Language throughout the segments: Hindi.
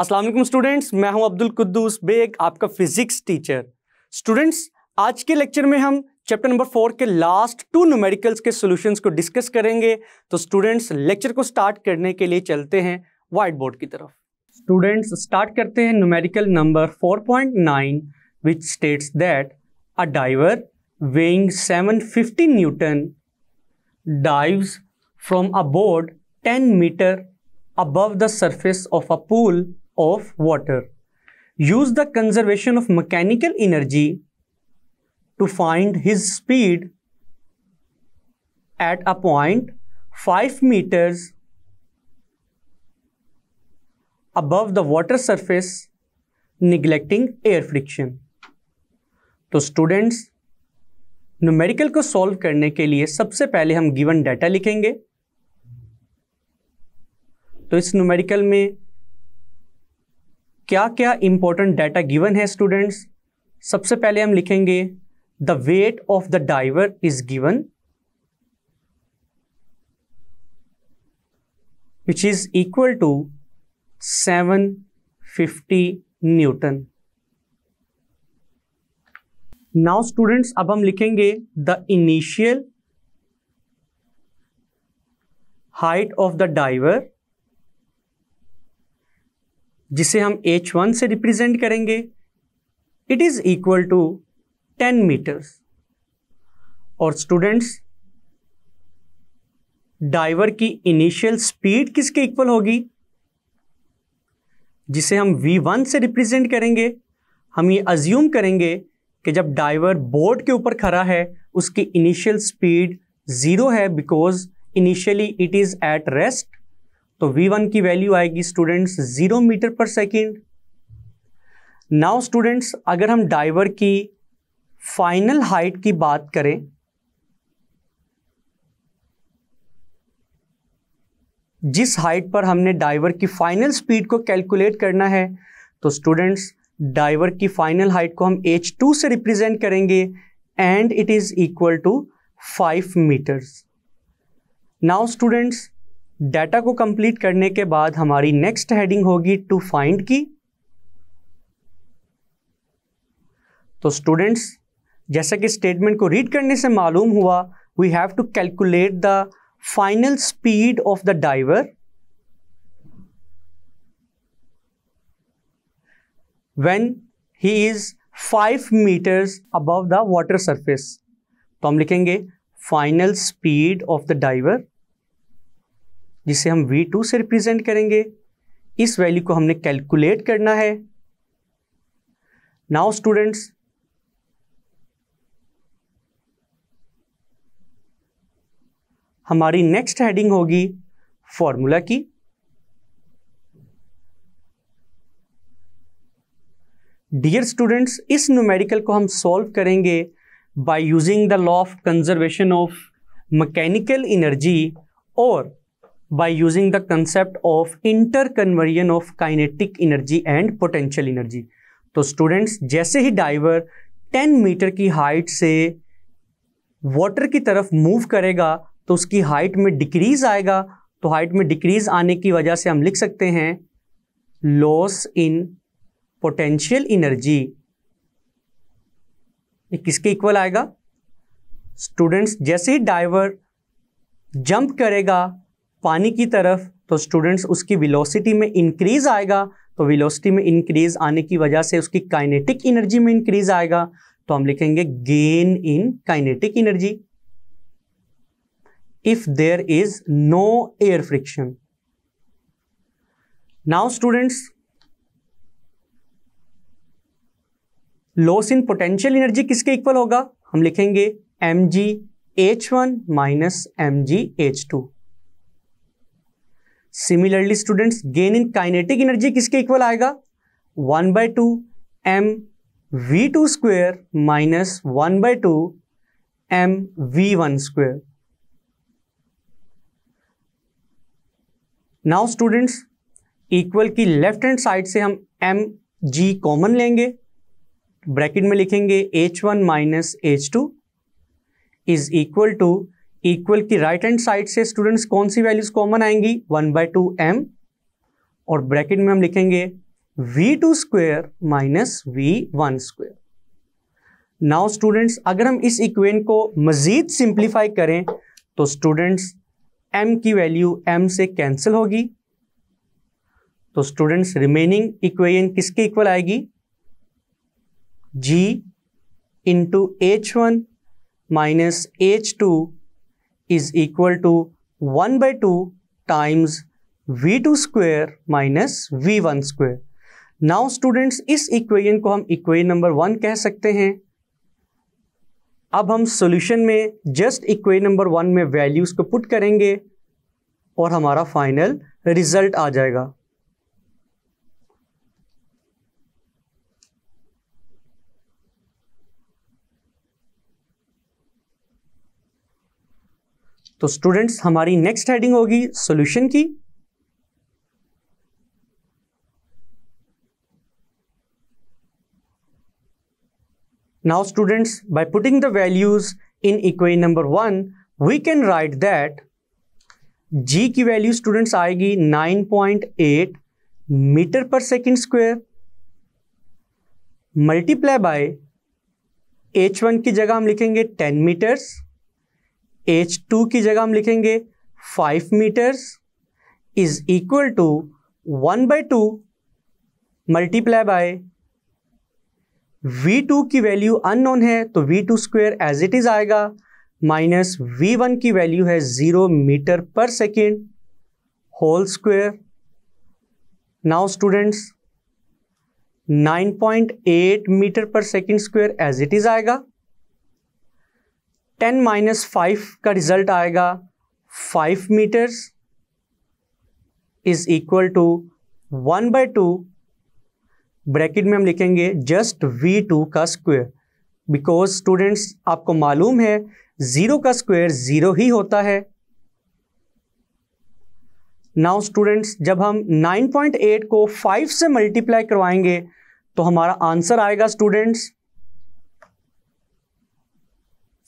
अस्सलाम स्टूडेंट्स मैं हूं अब्दुल कुद्दूस बेग आपका फिजिक्स टीचर स्टूडेंट्स आज के लेक्चर में हम चैप्टर नंबर फोर के लास्ट टू न्यूमेरिकल्स के सॉल्यूशंस को डिस्कस करेंगे तो स्टूडेंट्स लेक्चर को स्टार्ट करने के लिए चलते हैं वाइट बोर्ड की तरफ स्टूडेंट्स स्टार्ट करते हैं numerical number 4.9 which states that a diver weighing seven newton dives from a board ten metre above the surface of a pool of water. Use the conservation of mechanical energy to find his speed at a point 5 meters above the water surface neglecting air friction. तो स्टूडेंट्स न्यूमेरिकल को सॉल्व करने के लिए सबसे पहले हम गिवन डाटा लिखेंगे तो इस न्यूमेरिकल में क्या क्या इंपॉर्टेंट डाटा गिवन है स्टूडेंट्स सबसे पहले हम लिखेंगे the weight of the diver is given is equal to seven 750 newton now students अब हम लिखेंगे the initial height of the diver जिसे हम H1 से रिप्रेजेंट करेंगे it is equal to 10 metres और स्टूडेंट्स डाइवर की इनिशियल स्पीड किसके इक्वल होगी जिसे हम V1 से रिप्रेजेंट करेंगे हम ये अज्यूम करेंगे कि जब डाइवर बोर्ड के ऊपर खड़ा है उसकी इनिशियल स्पीड ज़ीरो है because initially it is at rest तो V1 की वैल्यू आएगी स्टूडेंट्स जीरो मीटर पर सेकेंड नाउ स्टूडेंट्स अगर हम डाइवर की फाइनल हाइट की बात करें जिस हाइट पर हमने डाइवर की फाइनल स्पीड को कैलकुलेट करना है तो स्टूडेंट्स डाइवर की फाइनल हाइट को हम h2 से रिप्रेजेंट करेंगे and it is equal to 5 metres now students data को कंप्लीट करने के बाद हमारी नेक्स्ट हेडिंग होगी टू फाइंड की तो स्टूडेंट्स जैसा कि स्टेटमेंट को रीड करने से मालूम हुआ we have to calculate the final speed of the diver when he is five metres above the water surface तो हम लिखेंगे final speed of the diver जिसे हम V2 से रिप्रेजेंट करेंगे इस वैल्यू को हमने कैलकुलेट करना है नाउ स्टूडेंट्स हमारी नेक्स्ट हेडिंग होगी फॉर्मूला की डियर स्टूडेंट्स इस न्यूमेरिकल को हम सॉल्व करेंगे by using the law of conservation of mechanical energy और by using the concept of interconversion of kinetic energy and potential energy तो students जैसे ही diver 10 meter की height से water की तरफ move करेगा तो उसकी height में decrease आएगा तो height में decrease आने की वजह से हम लिख सकते हैं loss in potential energy ये किसके इक्वल आएगा स्टूडेंट्स जैसे ही डाइवर जंप करेगा पानी की तरफ तो स्टूडेंट्स उसकी विलोसिटी में इंक्रीज आएगा तो विलोसिटी में इंक्रीज आने की वजह से उसकी काइनेटिक एनर्जी में इंक्रीज आएगा तो हम लिखेंगे gain in kinetic energy if there is no air friction now students loss in potential energy किसके इक्वल होगा हम लिखेंगे M G H one minus M G H two similarly students gain in kinetic energy किसके इक्वल आएगा one by two M V two square minus one by two M we one square now students equal की लेफ्ट हैंड साइड से हम एम जी कॉमन लेंगे ब्रैकेट में लिखेंगे H one minus H two is equal to equal की राइट हैंड साइड से स्टूडेंट्स कौन सी वैल्यूज कॉमन आएंगी वन बाय टू एम और ब्रैकेट में हम लिखेंगे V two square minus V one square now students अगर हम इस इक्वेन को मज़ीद सिंप्लीफाई करें तो स्टूडेंट्स एम की वैल्यू एम से कैंसिल होगी तो स्टूडेंट्स रिमेनिंग इक्वेन किसके इक्वल आएगी G into H one minus H two is equal to one by two times V two square minus V one square now students इस इक्वेशन को हम इक्वेशन नंबर वन कह सकते हैं अब हम सॉल्यूशन में जस्ट इक्वेशन नंबर वन में वैल्यूज़ को पुट करेंगे और हमारा फाइनल रिजल्ट आ जाएगा तो स्टूडेंट्स हमारी नेक्स्ट हेडिंग होगी सॉल्यूशन की now students by putting the values in इक्वे number one we can write that G की वैल्यू स्टूडेंट्स आएगी 9.8 मीटर पर second square multiply by H one की जगह हम लिखेंगे 10 मीटर्स एच टू की जगह हम लिखेंगे five metres is equal to one by two multiply by V two की वैल्यू अननोन है तो V two square as it is आएगा माइनस वी वन की वैल्यू है ज़ीरो मीटर पर second whole square now students 9.8 metre पर second square as it is आएगा टेन माइनस फाइव का रिजल्ट आएगा five metres is equal to one by two bracket में हम लिखेंगे जस्ट वी टू का स्क्वायर बिकॉज स्टूडेंट्स आपको मालूम है ज़ीरो का स्क्वायर ज़ीरो ही होता है नाउ स्टूडेंट्स जब हम 9.8 को 5 से मल्टीप्लाई करवाएंगे तो हमारा आंसर आएगा students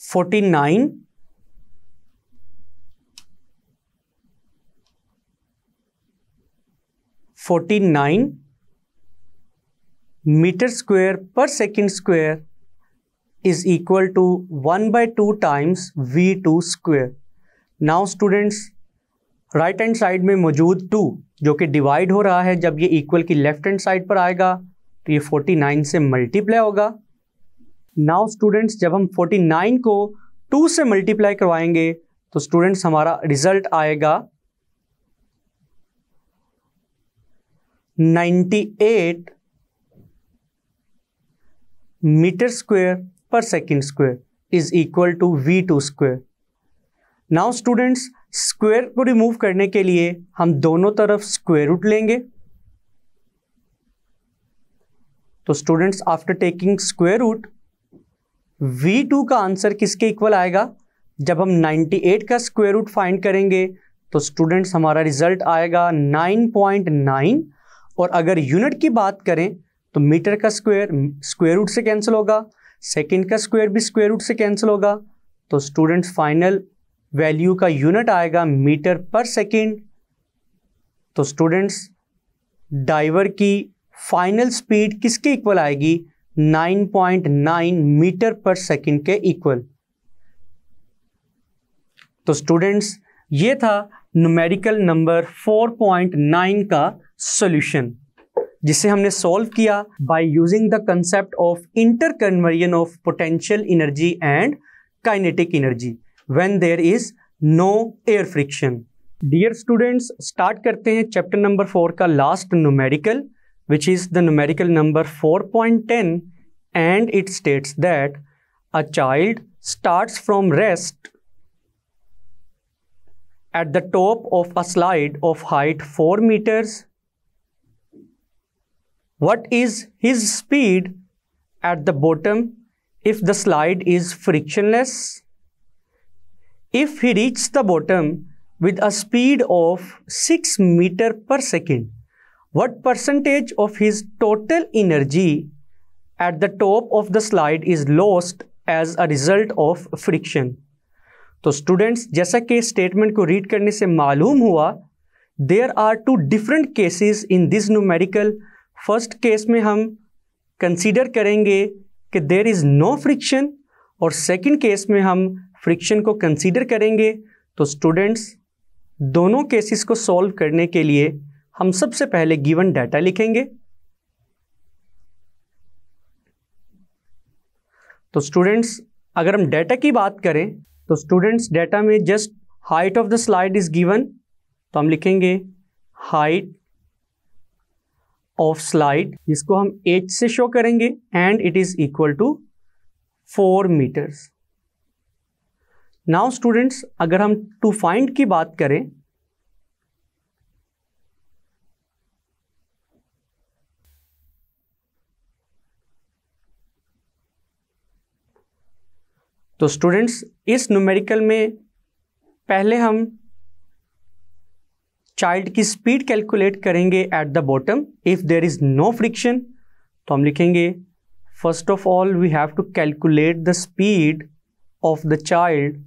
forty nine forty nine metre square per second square is equal to one by two times V two square now students right hand side में मौजूद टू जो कि डिवाइड हो रहा है जब ये इक्वल की लेफ्ट हैंड साइड पर आएगा तो ये नाइन से मल्टीप्लाई होगा नाउ स्टूडेंट्स जब हम 49 को 2 से मल्टीप्लाई करवाएंगे तो स्टूडेंट्स हमारा रिजल्ट आएगा 98 metre square per second square is equal to V two square now students square को रिमूव करने के लिए हम दोनों तरफ स्क्वेयर रूट लेंगे तो students after taking square root V2 का आंसर किसके इक्वल आएगा जब हम 98 का स्क्वायर रूट फाइंड करेंगे तो स्टूडेंट्स हमारा रिजल्ट आएगा 9.9 और अगर यूनिट की बात करें तो मीटर का स्क्वायर स्क्वायर रूट से कैंसिल होगा सेकेंड का स्क्वायर भी स्क्वायर रूट से कैंसिल होगा तो स्टूडेंट्स फाइनल वैल्यू का यूनिट आएगा मीटर पर सेकेंड तो स्टूडेंट्स डाइवर की फाइनल स्पीड किसके इक्वल आएगी 9.9 मीटर पर सेकंड के इक्वल तो स्टूडेंट्स ये था न्यूमेरिकल नंबर 4.9 का सॉल्यूशन जिसे हमने सॉल्व किया by using the concept of interconversion of potential energy and kinetic energy when there is no air friction dear students start करते हैं चैप्टर नंबर फोर का last numerical which is the numerical number 4.10 and it states that a child starts from rest at the top of a slide of height 4 meters. What is his speed at the bottom if the slide is frictionless? If he reaches the bottom with a speed of 6 meter per second, what percentage of his total energy at the top of the slide is lost as a result of friction तो स्टूडेंट्स जैसा कि स्टेटमेंट को रीड करने से मालूम हुआ there are two different cases in this numerical first case में हम कंसीडर करेंगे कि देर इज़ नो फ्रिक्शन और सेकंड केस में हम फ्रिक्शन को कंसीडर करेंगे तो स्टूडेंट्स दोनों केसेस को सॉल्व करने के लिए हम सबसे पहले गिवन डाटा लिखेंगे तो स्टूडेंट्स अगर हम डाटा की बात करें तो स्टूडेंट्स डाटा में just height of the slide is given तो हम लिखेंगे हाइट ऑफ स्लाइड जिसको हम एच से शो करेंगे and it is equal to four metres now students अगर हम टू फाइंड की बात करें तो स्टूडेंट्स इस न्यूमेरिकल में पहले हम चाइल्ड की स्पीड कैलकुलेट करेंगे at the bottom if there is no friction तो हम लिखेंगे first of all we have to calculate the speed of the child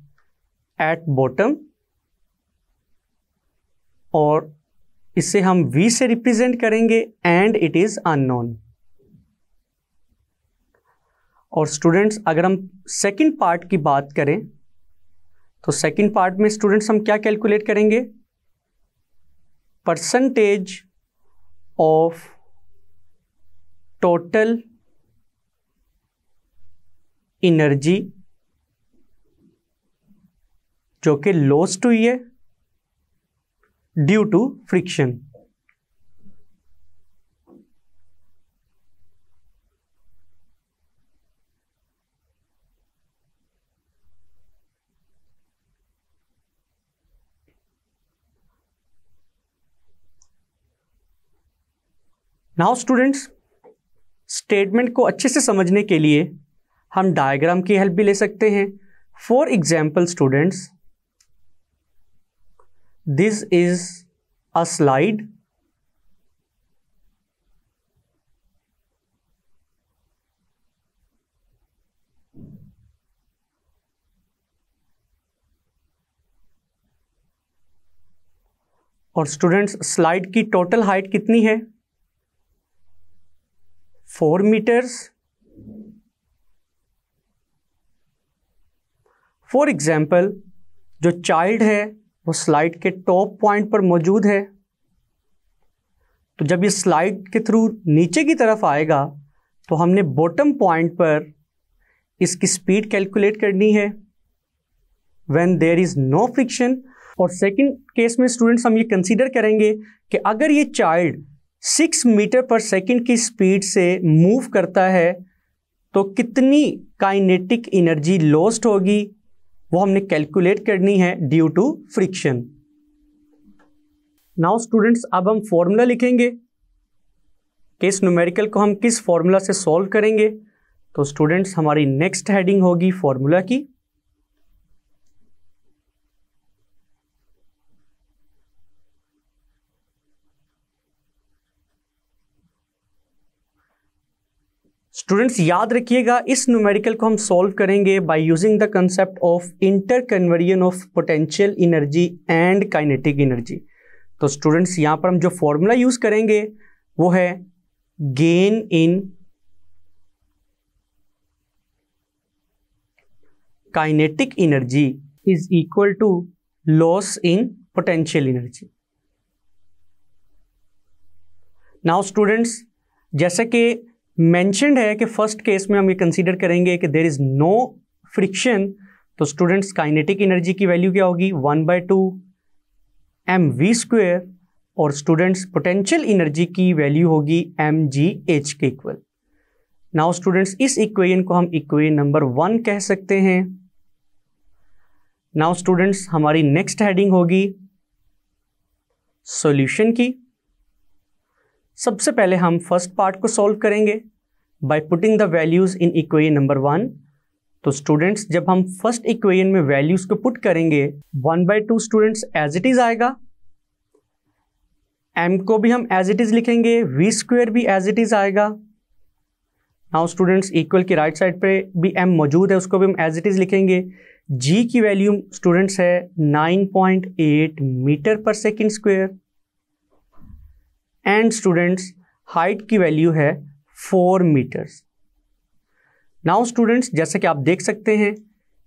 at bottom और इसे हम v से रिप्रेजेंट करेंगे एंड इट इज़ अननोन और स्टूडेंट्स अगर हम सेकंड पार्ट की बात करें तो सेकंड पार्ट में स्टूडेंट्स हम क्या कैलकुलेट करेंगे परसेंटेज ऑफ टोटल एनर्जी जो कि लॉस्ट हुई है due to friction now students statement को अच्छे से समझने के लिए हम डायग्राम की हेल्प भी ले सकते हैं for example students this is a slide और स्टूडेंट्स स्लाइड की टोटल हाइट कितनी है फोर मीटर्स फॉर एग्जाम्पल जो चाइल्ड है वो स्लाइड के टॉप पॉइंट पर मौजूद है तो जब ये स्लाइड के थ्रू नीचे की तरफ आएगा तो हमने बॉटम पॉइंट पर इसकी स्पीड कैलकुलेट करनी है when there is no friction और सेकंड केस में स्टूडेंट्स हम ये कंसीडर करेंगे कि अगर ये child six metre per second की स्पीड से मूव करता है तो कितनी काइनेटिक एनर्जी लॉस्ट होगी वो हमने कैलकुलेट करनी है due to friction now students अब हम फॉर्मूला लिखेंगे कि इस न्यूमेरिकल को हम किस फॉर्मूला से सॉल्व करेंगे तो स्टूडेंट्स हमारी नेक्स्ट हेडिंग होगी फॉर्मूला की स्टूडेंट्स याद रखिएगा इस न्यूमेरिकल को हम सॉल्व करेंगे by using the concept of interconversion of potential energy and kinetic energy तो स्टूडेंट्स यहां पर हम जो फॉर्मूला यूज करेंगे वो है gain in kinetic energy is equal to loss in potential energy now students जैसे कि मैंशनड है कि फर्स्ट केस में हम ये कंसिडर करेंगे कि देर इज़ नो फ्रिक्शन तो स्टूडेंट्स काइनेटिक एनर्जी की वैल्यू क्या होगी one by two M V square और स्टूडेंट्स पोटेंशियल एनर्जी की वैल्यू होगी एम जी एच के इक्वल नाउ स्टूडेंट्स इस इक्वेशन को हम इक्वेशन नंबर वन कह सकते हैं नाउ स्टूडेंट्स हमारी नेक्स्ट हेडिंग होगी सॉल्यूशन की सबसे पहले हम फर्स्ट पार्ट को सॉल्व करेंगे by putting the values in equation number one तो स्टूडेंट्स जब हम फर्स्ट इक्वेशन में वैल्यूज़ को पुट करेंगे one by two students as it is आएगा एम को भी हम एज इट इज़ लिखेंगे वी स्क्वेयर भी एज इट इज़ आएगा नाउ स्टूडेंट्स इक्वल की राइट साइड पे भी एम मौजूद है उसको भी हम एज इट इज़ लिखेंगे जी की वैल्यू स्टूडेंट्स है एट मीटर पर second square and students height की वैल्यू है फोर मीटर्स नाउ स्टूडेंट्स जैसा कि आप देख सकते हैं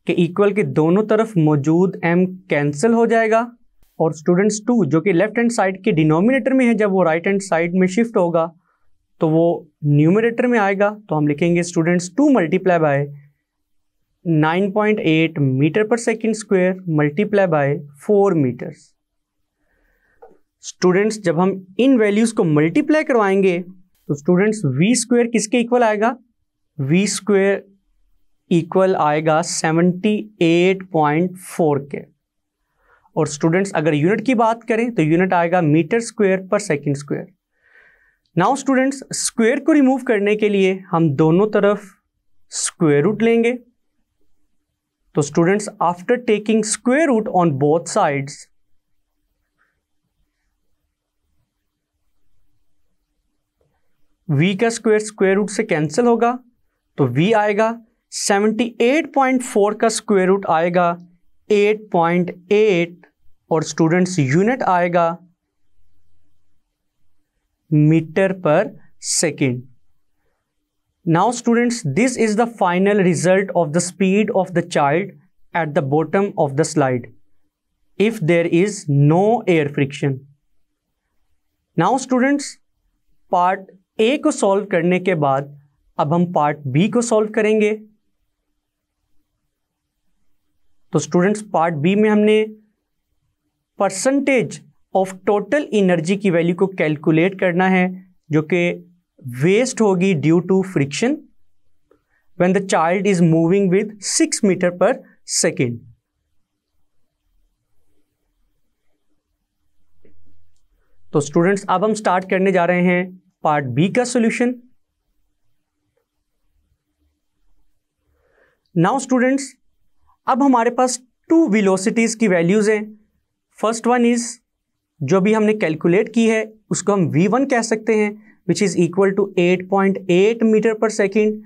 कि इक्वल के दोनों तरफ मौजूद एम कैंसिल हो जाएगा और स्टूडेंट्स टू जो कि लेफ्ट हैंड साइड के डिनोमिनेटर में है जब वो राइट हैंड साइड में शिफ्ट होगा तो वो न्यूमिनेटर में आएगा तो हम लिखेंगे students two multiply by 9.8 metre पर second square multiply by 4 metres students जब हम इन वैल्यूज़ को मल्टीप्लाई करवाएंगे तो स्टूडेंट्स वी स्क्वेयर किसके इक्वल आएगा वी स्क्वेयर इक्वल आएगा 78.4 के और स्टूडेंट्स अगर यूनिट की बात करें तो यूनिट आएगा metre square per second square now students square को रिमूव करने के लिए हम दोनों तरफ स्क्वेयर रूट लेंगे तो students after taking square root on both sides v का स्क्वायर स्क्वायर रूट से कैंसिल होगा तो v आएगा 78.4 का स्क्वायर रूट आएगा 8.8 और स्टूडेंट्स यूनिट आएगा मीटर पर second now students this is the final result of the speed of the child at the bottom of the slide if there is no air friction now students part A को सॉल्व करने के बाद अब हम पार्ट बी को सॉल्व करेंगे तो स्टूडेंट्स पार्ट बी में हमने परसेंटेज ऑफ टोटल एनर्जी की वैल्यू को कैलकुलेट करना है जो कि वेस्ट होगी due to friction when the child is moving with six metre पर सेकेंड तो स्टूडेंट्स अब हम स्टार्ट करने जा रहे हैं पार्ट बी का सॉल्यूशन नाउ स्टूडेंट्स अब हमारे पास टू वेलोसिटीज़ की वैल्यूज़ हैं फर्स्ट वन इज़ जो भी हमने कैलकुलेट की है उसको हम वी वन कह सकते हैं which is equal to 8.8 metre पर सेकेंड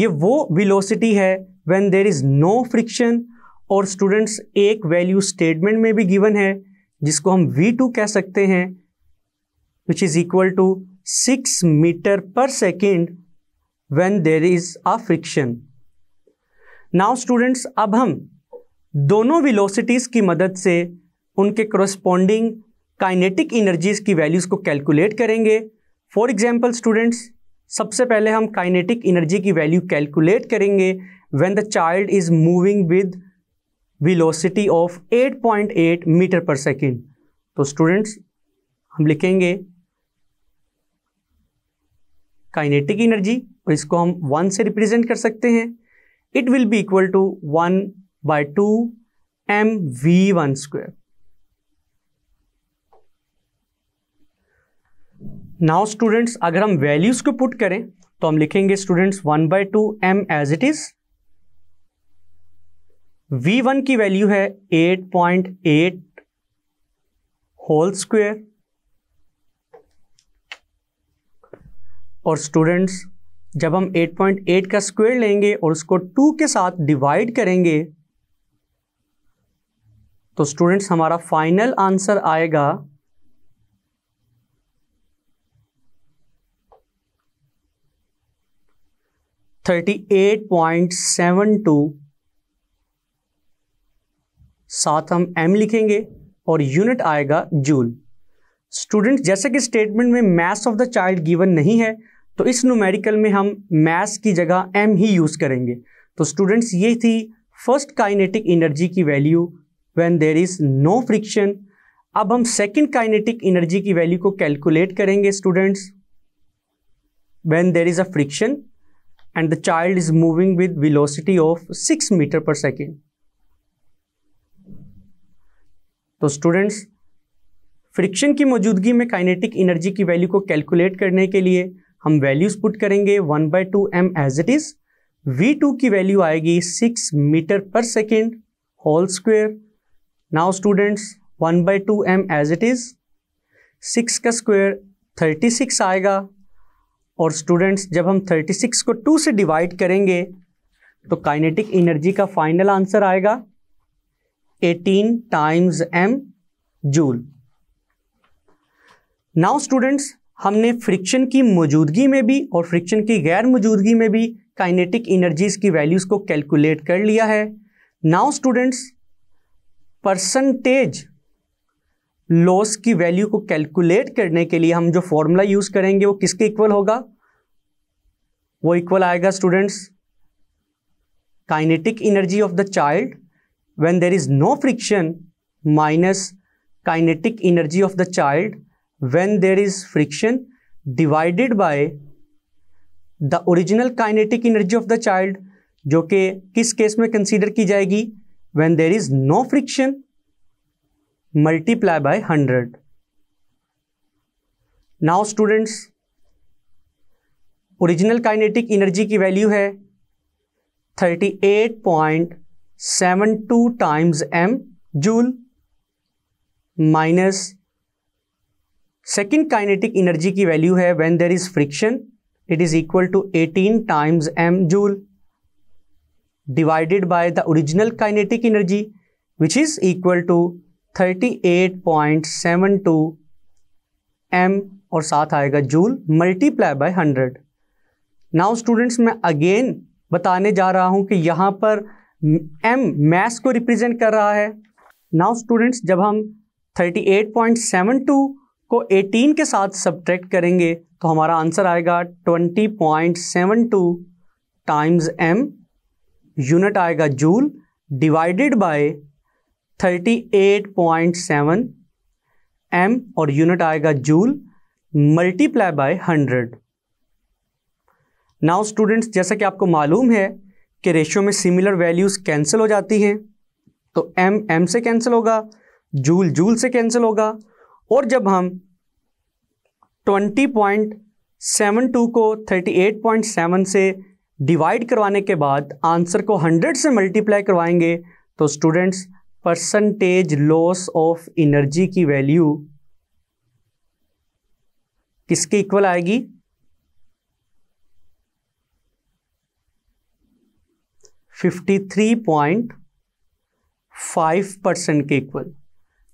ये वो वेलोसिटी है when there is no friction और स्टूडेंट्स एक वैल्यू स्टेटमेंट में भी गिवन है जिसको हम वी टू कह सकते हैं which is equal to six metre पर second when there is a friction now students अब हम दोनों विलोसिटीज की मदद से उनके क्रोस्पॉन्डिंग काइनेटिक इनर्जीज की वैल्यूज को कैलकुलेट करेंगे फॉर एग्जाम्पल स्टूडेंट्स सबसे पहले हम काइनेटिक इनर्जी की वैल्यू कैलकुलेट करेंगे when the child is moving with velocity of eight point eight metre पर सेकेंड तो स्टूडेंट्स हम लिखेंगे काइनेटिक एनर्जी और इसको हम वन से रिप्रेजेंट कर सकते हैं it will be equal to one by two M we one square now students अगर हम वैल्यूज को पुट करें तो हम लिखेंगे students one by two m as it is v one की वैल्यू है eight point eight whole square और स्टूडेंट्स जब हम 8.8 का स्क्वायर लेंगे और उसको 2 के साथ डिवाइड करेंगे तो स्टूडेंट्स हमारा फाइनल आंसर आएगा thirty eight point seven two साथ हम एम लिखेंगे और यूनिट आएगा जूल स्टूडेंट्स जैसे कि स्टेटमेंट में mass of the child given नहीं है तो इस न्यूमेरिकल में हम मैस की जगह एम ही यूज़ करेंगे तो स्टूडेंट्स ये थी फर्स्ट काइनेटिक एनर्जी की value when there is no friction अब हम सेकंड काइनेटिक एनर्जी की वैल्यू को कैलकुलेट करेंगे students when there is a friction and the child is moving with velocity of six metre पर सेकेंड तो स्टूडेंट्स फ्रिक्शन की मौजूदगी में काइनेटिक एनर्जी की वैल्यू को कैलकुलेट करने के लिए हम वैल्यूज पुट करेंगे one by two m as it is v two की वैल्यू आएगी सिक्स मीटर पर second whole square now students one by two m as it is six का स्क्वेयर थर्टी सिक्स आएगा और स्टूडेंट्स जब हम थर्टी सिक्स को टू से डिवाइड करेंगे तो काइनेटिक एनर्जी का फाइनल आंसर आएगा eighteen times m joule now students हमने फ्रिक्शन की मौजूदगी में भी और फ्रिक्शन की गैर मौजूदगी में भी काइनेटिक एनर्जीज की वैल्यूज़ को कैलकुलेट कर लिया है नाउ स्टूडेंट्स परसेंटेज लॉस की वैल्यू को कैलकुलेट करने के लिए हम जो फॉर्मूला यूज़ करेंगे वो किसके इक्वल होगा वो इक्वल आएगा students kinetic energy of the child when there is no friction minus kinetic energy of the child when there is friction divided by the original kinetic energy of the child जो कि किस केस में कंसीडर की जाएगी when there is no friction multiply by 100 now students original kinetic energy की वैल्यू है 38.72 times m joule minus second kinetic energy की वैल्यू है when there is friction it is equal to 18 times m joule divided by the original kinetic energy thirty eight point seven 38.72 m और साथ आएगा joule multiply by 100 now students मैं अगेन बताने जा रहा हूं कि यहाँ पर एम मैस को रिप्रेजेंट कर रहा है नाउ स्टूडेंट्स जब हम 38.72 को 18 के साथ सब्ट्रैक्ट करेंगे तो हमारा आंसर आएगा 20.72 टाइम्स एम यूनिट आएगा जूल डिवाइडेड बाय 38.7 एम और यूनिट आएगा joule multiply by 100 now students जैसा कि आपको मालूम है कि रेशियो में सिमिलर वैल्यूज कैंसिल हो जाती हैं तो एम एम से कैंसिल होगा जूल जूल से कैंसिल होगा और जब हम 20.72 को 38.7 से डिवाइड करवाने के बाद आंसर को 100 से मल्टीप्लाई करवाएंगे तो students percentage loss of energy की वैल्यू किसके इक्वल आएगी fifty three point five percent के इक्वल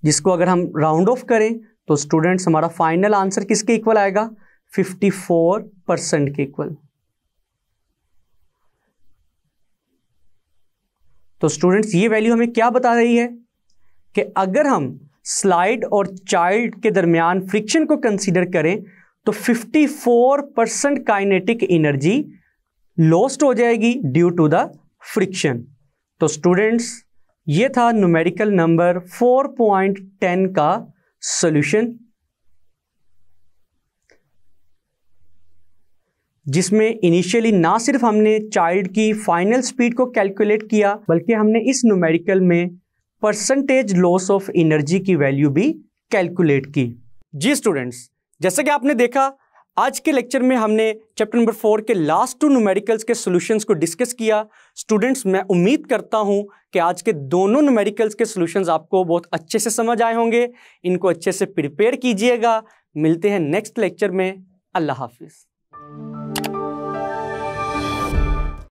जिसको अगर हम राउंड ऑफ करें तो स्टूडेंट्स हमारा फाइनल आंसर किसके इक्वल आएगा 54 परसेंट के इक्वल तो स्टूडेंट्स ये वैल्यू हमें क्या बता रही है कि अगर हम स्लाइड और चाइल्ड के दरमियान फ्रिक्शन को कंसीडर करें तो 54 परसेंट काइनेटिक एनर्जी लॉस्ट हो जाएगी ड्यू टू द फ्रिक्शन तो स्टूडेंट्स ये था न्यूमेरिकल नंबर 4.10 का सॉल्यूशन जिसमें इनिशियली ना सिर्फ हमने चाइल्ड की फाइनल स्पीड को कैलकुलेट किया बल्कि हमने इस न्यूमेरिकल में परसेंटेज लॉस ऑफ एनर्जी की वैल्यू भी कैलकुलेट की जी स्टूडेंट्स जैसे कि आपने देखा आज के लेक्चर में हमने चैप्टर नंबर फोर के लास्ट टू न्यूमेरिकल्स के सॉल्यूशंस को डिस्कस किया स्टूडेंट्स मैं उम्मीद करता हूं कि आज के दोनों न्यूमेरिकल्स के सॉल्यूशंस आपको बहुत अच्छे से समझ आए होंगे इनको अच्छे से प्रिपेयर कीजिएगा मिलते हैं नेक्स्ट लेक्चर में अल्लाह हाफिज़